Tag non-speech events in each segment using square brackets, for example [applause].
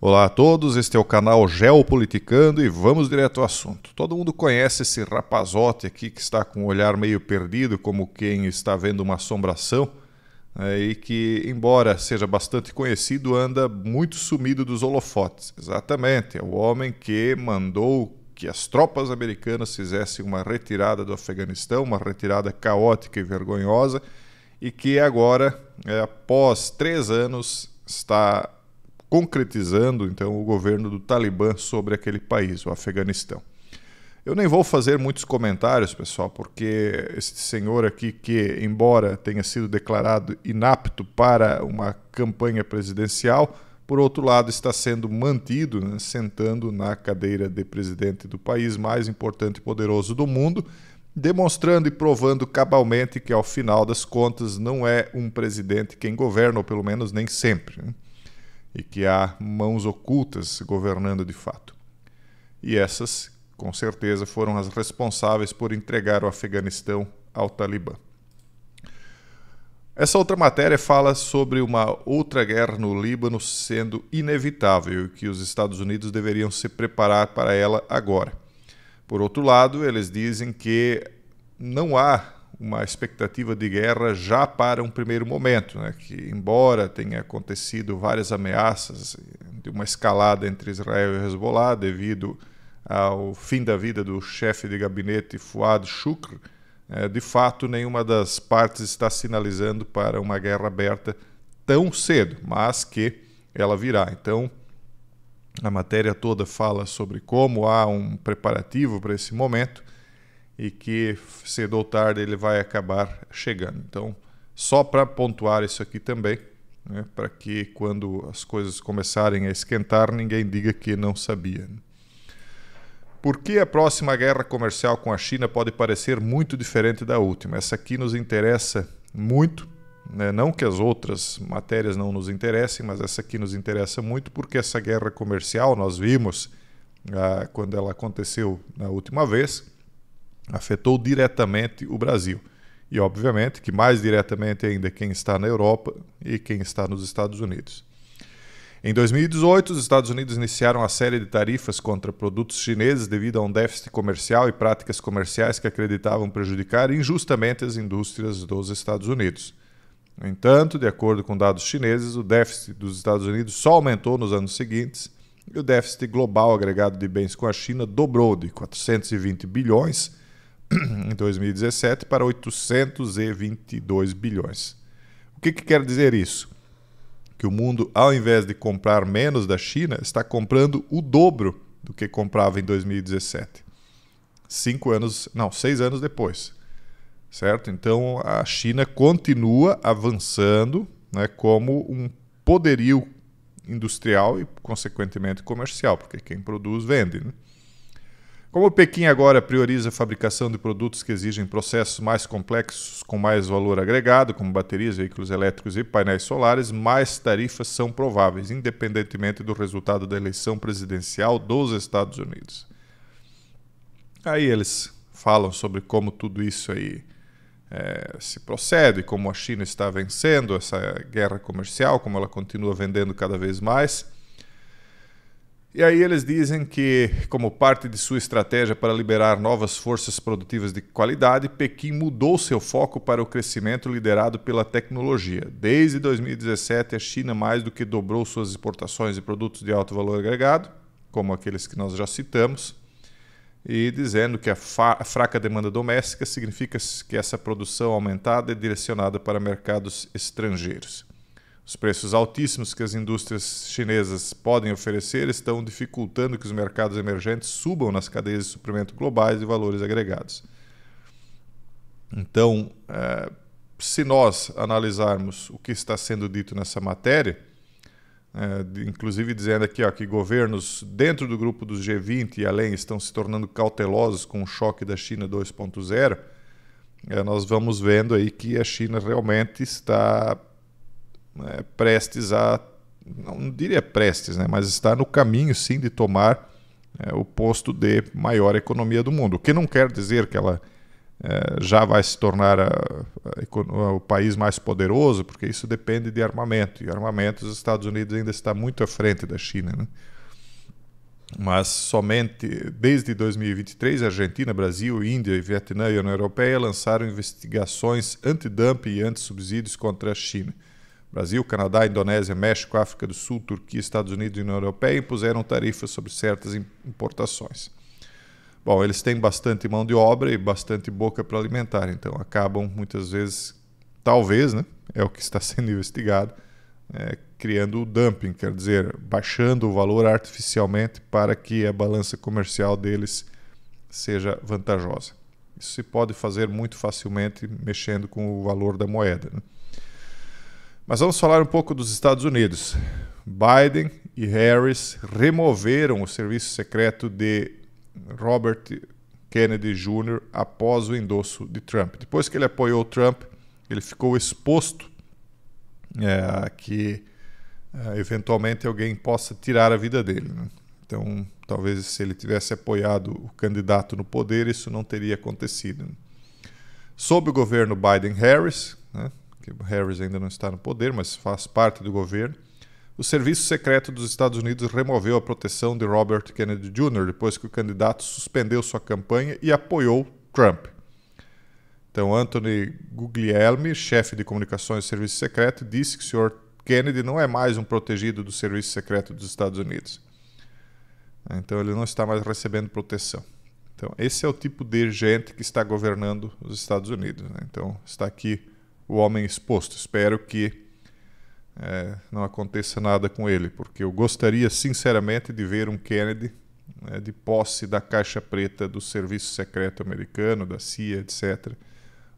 Olá a todos, este é o canal Geopoliticando e vamos direto ao assunto. Todo mundo conhece esse rapazote aqui que está com o um olhar meio perdido, como quem está vendo uma assombração, né, e que, embora seja bastante conhecido, anda muito sumido dos holofotes. Exatamente, é o homem que mandou que as tropas americanas fizessem uma retirada do Afeganistão, uma retirada caótica e vergonhosa, e que agora, é, após três anos, está concretizando então o governo do Talibã sobre aquele país, o Afeganistão. Eu nem vou fazer muitos comentários, pessoal, porque esse senhor aqui, que embora tenha sido declarado inapto para uma campanha presidencial, por outro lado está sendo mantido, né, sentando na cadeira de presidente do país mais importante e poderoso do mundo, demonstrando e provando cabalmente que, ao final das contas, não é um presidente quem governa, ou pelo menos nem sempre. Né? e que há mãos ocultas governando de fato. E essas, com certeza, foram as responsáveis por entregar o Afeganistão ao Talibã. Essa outra matéria fala sobre uma outra guerra no Líbano sendo inevitável e que os Estados Unidos deveriam se preparar para ela agora. Por outro lado, eles dizem que não há uma expectativa de guerra já para um primeiro momento, né? que embora tenha acontecido várias ameaças de uma escalada entre Israel e Hezbollah devido ao fim da vida do chefe de gabinete Fuad Shukr, eh, de fato nenhuma das partes está sinalizando para uma guerra aberta tão cedo, mas que ela virá. Então, a matéria toda fala sobre como há um preparativo para esse momento e que cedo ou tarde ele vai acabar chegando. Então, só para pontuar isso aqui também, né, para que quando as coisas começarem a esquentar, ninguém diga que não sabia. Né. Por que a próxima guerra comercial com a China pode parecer muito diferente da última? Essa aqui nos interessa muito, né? não que as outras matérias não nos interessem, mas essa aqui nos interessa muito porque essa guerra comercial nós vimos ah, quando ela aconteceu na última vez afetou diretamente o Brasil. E, obviamente, que mais diretamente ainda quem está na Europa e quem está nos Estados Unidos. Em 2018, os Estados Unidos iniciaram a série de tarifas contra produtos chineses devido a um déficit comercial e práticas comerciais que acreditavam prejudicar injustamente as indústrias dos Estados Unidos. No entanto, de acordo com dados chineses, o déficit dos Estados Unidos só aumentou nos anos seguintes e o déficit global agregado de bens com a China dobrou de 420 bilhões em 2017 para 822 bilhões. O que, que quer dizer isso? Que o mundo, ao invés de comprar menos da China, está comprando o dobro do que comprava em 2017. Cinco anos, não, seis anos depois. Certo? Então a China continua avançando né, como um poderio industrial e, consequentemente, comercial, porque quem produz vende. Né? Como Pequim agora prioriza a fabricação de produtos que exigem processos mais complexos, com mais valor agregado, como baterias, veículos elétricos e painéis solares, mais tarifas são prováveis, independentemente do resultado da eleição presidencial dos Estados Unidos. Aí eles falam sobre como tudo isso aí é, se procede, como a China está vencendo essa guerra comercial, como ela continua vendendo cada vez mais. E aí eles dizem que, como parte de sua estratégia para liberar novas forças produtivas de qualidade, Pequim mudou seu foco para o crescimento liderado pela tecnologia. Desde 2017, a China mais do que dobrou suas exportações de produtos de alto valor agregado, como aqueles que nós já citamos, e dizendo que a, fraca demanda doméstica significa que essa produção aumentada é direcionada para mercados estrangeiros. Os preços altíssimos que as indústrias chinesas podem oferecer estão dificultando que os mercados emergentes subam nas cadeias de suprimento globais e valores agregados. Então, é, se nós analisarmos o que está sendo dito nessa matéria, é, inclusive dizendo aqui ó, que governos dentro do grupo dos G20 e além estão se tornando cautelosos com o choque da China 2.0, é, nós vamos vendo aí que a China realmente está né, prestes a, não diria prestes, né, mas está no caminho sim de tomar é, o posto de maior economia do mundo. O que não quer dizer que ela é, já vai se tornar a, a, o país mais poderoso, porque isso depende de armamento. E armamento, os Estados Unidos ainda está muito à frente da China. Né? Mas somente desde 2023, Argentina, Brasil, Índia, Vietnã e União Europeia lançaram investigações anti-dumping e anti-subsídios contra a China. Brasil, Canadá, Indonésia, México, África do Sul, Turquia, Estados Unidos e União Europeia impuseram tarifas sobre certas importações. Bom, eles têm bastante mão de obra e bastante boca para alimentar, então acabam muitas vezes, talvez, né, é o que está [laughs] sendo investigado, é, criando o dumping, quer dizer, baixando o valor artificialmente para que a balança comercial deles seja vantajosa. Isso se pode fazer muito facilmente mexendo com o valor da moeda. Né? Mas vamos falar um pouco dos Estados Unidos. Biden e Harris removeram o serviço secreto de Robert Kennedy Jr. após o endosso de Trump. Depois que ele apoiou Trump, ele ficou exposto é, que é, eventualmente alguém possa tirar a vida dele. Né? Então, talvez se ele tivesse apoiado o candidato no poder, isso não teria acontecido. Né? Sob o governo Biden-Harris, né, Harris ainda não está no poder, mas faz parte do governo, o Serviço Secreto dos Estados Unidos removeu a proteção de Robert Kennedy Jr. depois que o candidato suspendeu sua campanha e apoiou Trump. Então, Anthony Guglielmi, chefe de comunicações do Serviço Secreto, disse que o senhor Kennedy não é mais um protegido do Serviço Secreto dos Estados Unidos. Então, ele não está mais recebendo proteção. Então, esse é o tipo de gente que está governando os Estados Unidos. Né? Então, está aqui o homem exposto. Espero que é, não aconteça nada com ele, porque eu gostaria sinceramente de ver um Kennedy né, de posse da caixa preta do Serviço Secreto Americano, da CIA, etc.,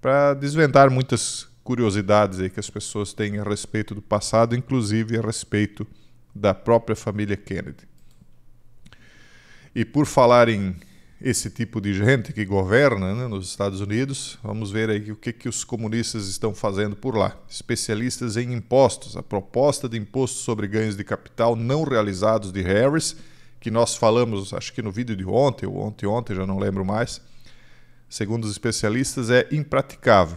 para desvendar muitas curiosidades aí que as pessoas têm a respeito do passado, inclusive a respeito da própria família Kennedy. E por falar em esse tipo de gente que governa né, nos Estados Unidos. Vamos ver aí o que, que os comunistas estão fazendo por lá. Especialistas em impostos. A proposta de imposto sobre ganhos de capital não realizados de Harris, que nós falamos, acho que no vídeo de ontem, ou ontem, ontem, já não lembro mais, segundo os especialistas, é impraticável.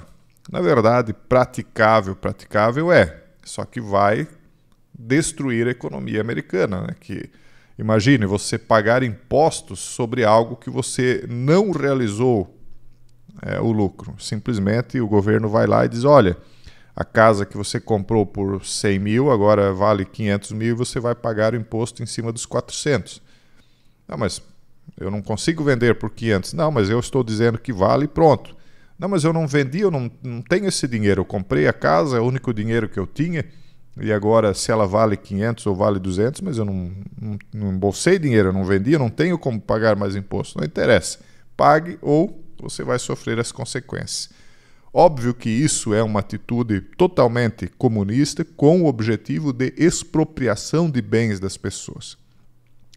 Na verdade, praticável, praticável é, só que vai destruir a economia americana, né? que Imagine você pagar impostos sobre algo que você não realizou é, o lucro. Simplesmente o governo vai lá e diz: olha, a casa que você comprou por 100 mil agora vale 500 mil e você vai pagar o imposto em cima dos 400. Não, mas eu não consigo vender por 500. Não, mas eu estou dizendo que vale e pronto. Não, mas eu não vendi, eu não, não tenho esse dinheiro. Eu comprei a casa, é o único dinheiro que eu tinha e agora se ela vale 500 ou vale 200, mas eu não, não, não embolsei dinheiro, eu não vendi, eu não tenho como pagar mais imposto. Não interessa. Pague ou você vai sofrer as consequências. Óbvio que isso é uma atitude totalmente comunista com o objetivo de expropriação de bens das pessoas.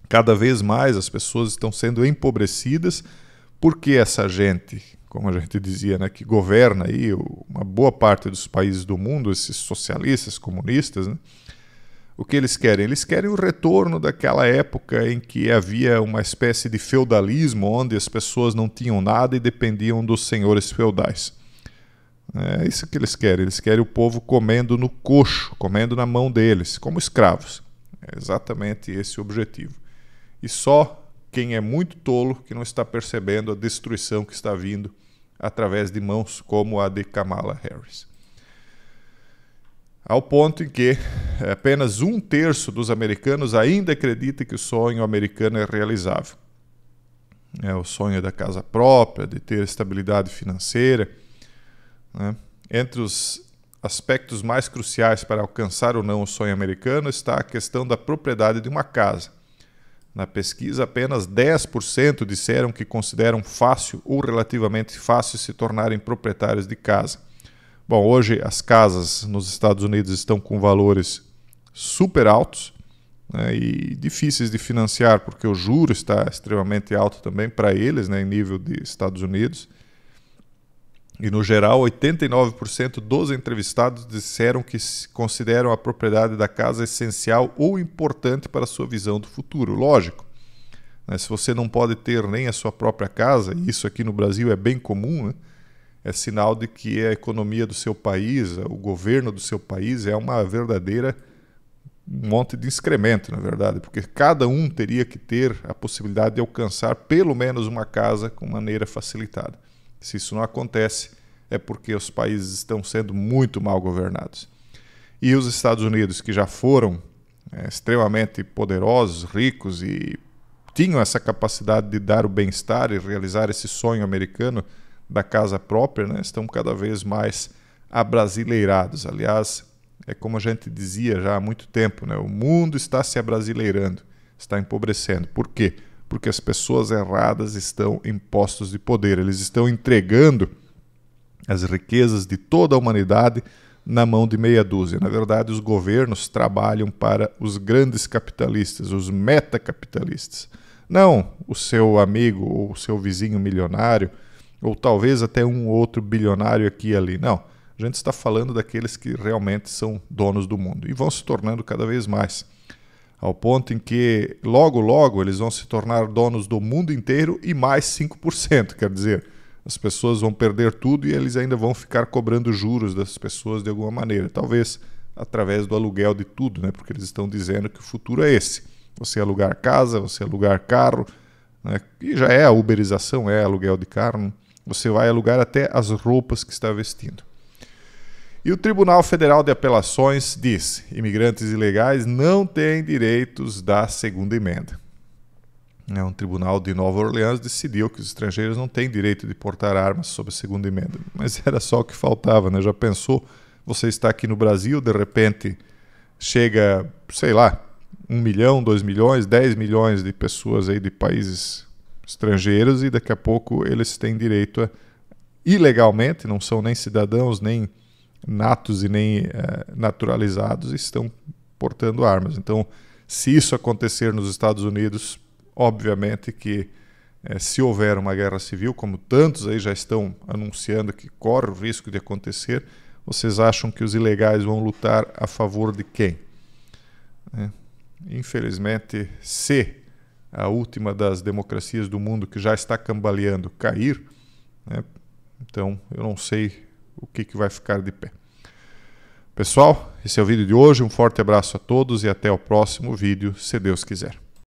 Cada vez mais as pessoas estão sendo empobrecidas porque essa gente como a gente dizia, né, que governa aí uma boa parte dos países do mundo, esses socialistas, comunistas, né, o que eles querem? Eles querem o retorno daquela época em que havia uma espécie de feudalismo, onde as pessoas não tinham nada e dependiam dos senhores feudais. É isso que eles querem. Eles querem o povo comendo no coxo, comendo na mão deles, como escravos. É exatamente esse o objetivo. E só quem é muito tolo que não está percebendo a destruição que está vindo através de mãos como a de Kamala Harris. Ao ponto em que apenas um terço dos americanos ainda acredita que o sonho americano é realizável. É o sonho da casa própria, de ter estabilidade financeira. Né? Entre os aspectos mais cruciais para alcançar ou não o sonho americano está a questão da propriedade de uma casa. Na pesquisa, apenas 10% disseram que consideram fácil ou relativamente fácil se tornarem proprietários de casa. Bom, hoje as casas nos Estados Unidos estão com valores super altos né, e difíceis de financiar, porque o juro está extremamente alto também para eles, né, em nível de Estados Unidos. E, no geral, 89% dos entrevistados disseram que consideram a propriedade da casa essencial ou importante para a sua visão do futuro. Lógico, né? se você não pode ter nem a sua própria casa, e isso aqui no Brasil é bem comum, né? é sinal de que a economia do seu país, o governo do seu país é uma verdadeira um monte de excremento, na verdade, porque cada um teria que ter a possibilidade de alcançar pelo menos uma casa com maneira facilitada. Se isso não acontece, é porque os países estão sendo muito mal governados. E os Estados Unidos, que já foram é, extremamente poderosos, ricos e tinham essa capacidade de dar o bem-estar e realizar esse sonho americano da casa própria, né? estão cada vez mais abrasileirados. Aliás, é como a gente dizia já há muito tempo, né? o mundo está se abrasileirando, está empobrecendo. Por quê? porque as pessoas erradas estão em postos de poder. Eles estão entregando as riquezas de toda a humanidade na mão de meia dúzia. Na verdade, os governos trabalham para os grandes capitalistas, os metacapitalistas. Não o seu amigo ou o seu vizinho milionário, ou talvez até um outro bilionário aqui e ali. Não. A gente está falando daqueles que realmente são donos do mundo e vão se tornando cada vez mais ao ponto em que logo, logo eles vão se tornar donos do mundo inteiro e mais 5%. Quer dizer, as pessoas vão perder tudo e eles ainda vão ficar cobrando juros das pessoas de alguma maneira. Talvez através do aluguel de tudo, né? porque eles estão dizendo que o futuro é esse. Você alugar casa, você alugar carro, né? e já é a uberização, é aluguel de carro. Né? Você vai alugar até as roupas que está vestindo. E o Tribunal Federal de Apelações diz: imigrantes ilegais não têm direitos da segunda emenda. É um tribunal de Nova Orleans decidiu que os estrangeiros não têm direito de portar armas sob a segunda emenda. Mas era só o que faltava, né? Já pensou? Você está aqui no Brasil, de repente chega, sei lá, um milhão, dois milhões, dez milhões de pessoas aí de países estrangeiros e daqui a pouco eles têm direito a, ilegalmente, não são nem cidadãos, nem natos e nem eh, naturalizados estão portando armas. Então, se isso acontecer nos Estados Unidos, obviamente que eh, se houver uma guerra civil, como tantos aí já estão anunciando que corre o risco de acontecer, vocês acham que os ilegais vão lutar a favor de quem? Né? Infelizmente, se a última das democracias do mundo que já está cambaleando cair, né? então eu não sei o que, que vai ficar de pé. Pessoal, esse é o vídeo de hoje. Um forte abraço a todos e até o próximo vídeo, se Deus quiser.